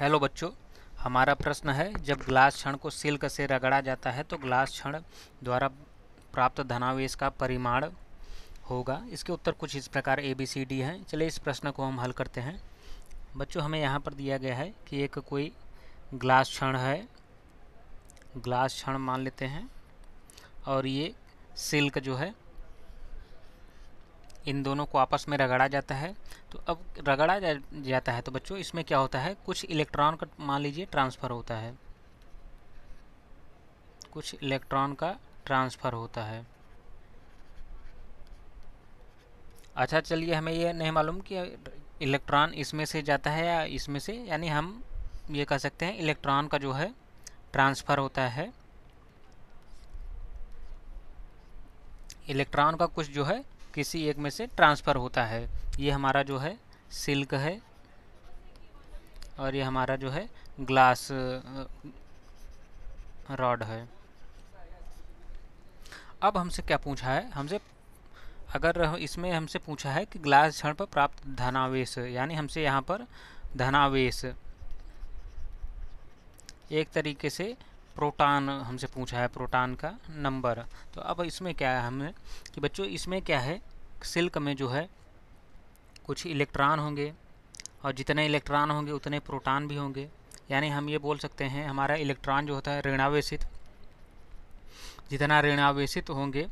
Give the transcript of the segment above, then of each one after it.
hello बच्चों हमारा प्रश्न है जब ग्लास क्षण को सिल्क से रगड़ा जाता है तो ग्लास क्षण द्वारा प्राप्त धनावेश का परिमाण होगा इसके उत्तर कुछ इस प्रकार ए बी सी डी हैं चलिए इस प्रश्न को हम हल करते हैं बच्चों हमें यहाँ पर दिया गया है कि एक कोई ग्लास क्षण है ग्लास क्षण मान लेते हैं और ये सिल्क जो है इन दोनों को आपस में रगड़ा जाता है तो अब रगड़ा जा, जाता है तो बच्चों इसमें क्या होता है कुछ इलेक्ट्रॉन का मान लीजिए ट्रांसफ़र होता है कुछ इलेक्ट्रॉन का ट्रांसफ़र होता है अच्छा चलिए हमें यह नहीं मालूम कि इलेक्ट्रॉन इसमें से जाता है या इसमें से यानी हम ये कह सकते हैं इलेक्ट्रॉन का जो है ट्रांसफ़र होता है इलेक्ट्रॉन का कुछ जो है किसी एक में से ट्रांसफ़र होता है ये हमारा जो है सिल्क है और ये हमारा जो है ग्लास रॉड है अब हमसे क्या पूछा है हमसे अगर इसमें हमसे पूछा है कि ग्लास क्षण पर प्राप्त धनावेश यानी हमसे यहाँ पर धनावेश एक तरीके से प्रोटॉन हमसे पूछा है प्रोटॉन का नंबर तो अब इसमें क्या है हमें कि बच्चों इसमें क्या है सिल्क में जो है कुछ इलेक्ट्रॉन होंगे और जितने इलेक्ट्रॉन होंगे उतने प्रोटॉन भी होंगे यानी हम ये बोल सकते हैं हमारा इलेक्ट्रॉन जो होता है ऋणावेशित जितना ऋणावेशित होंगे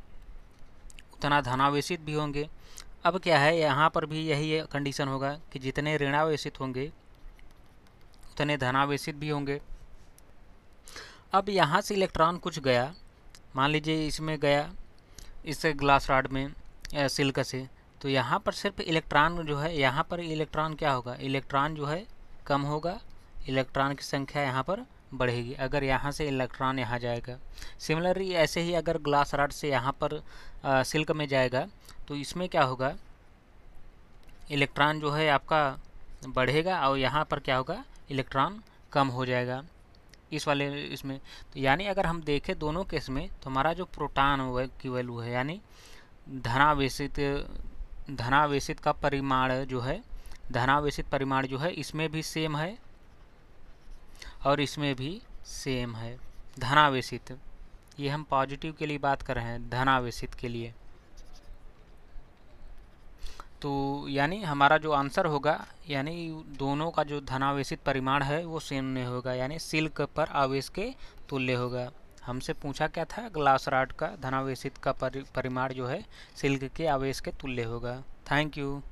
उतना धनावेशित भी होंगे अब क्या है यहाँ पर भी यही कंडीशन होगा कि जितने ऋणावेशित होंगे उतने धनावेशित भी होंगे अब यहाँ से इलेक्ट्रॉन कुछ गया मान लीजिए इसमें गया इस ग्लास राड में सिल्क से तो यहाँ पर सिर्फ इलेक्ट्रॉन जो है यहाँ पर इलेक्ट्रॉन क्या होगा इलेक्ट्रॉन जो है कम होगा इलेक्ट्रॉन की संख्या यहाँ पर बढ़ेगी अगर यहाँ से इलेक्ट्रॉन यहाँ जाएगा सिमिलरली ऐसे ही अगर ग्लास राड से यहाँ पर आ, सिल्क में जाएगा तो इसमें क्या होगा इलेक्ट्रॉन जो है आपका बढ़ेगा और यहाँ पर क्या होगा इलेक्ट्रॉन कम हो जाएगा इस वाले इसमें तो यानी अगर हम देखें दोनों केस में तो हमारा जो प्रोटान की वैल्यू है यानी धनावेशित धनावेशित का परिमाण जो है धनावेशित परिमाण जो है इसमें भी सेम है और इसमें भी सेम है धनावेशित ये हम पॉजिटिव के लिए बात कर रहे हैं धनावेशित के लिए तो यानी हमारा जो आंसर होगा यानी दोनों का जो धनावेशित परिमाण है वो सेम नहीं होगा यानी सिल्क पर आवेश के तुल्य होगा हमसे पूछा क्या था ग्लास राड का धनावेशित का परिमाण जो है सिल्क के आवेश के तुल्य होगा थैंक यू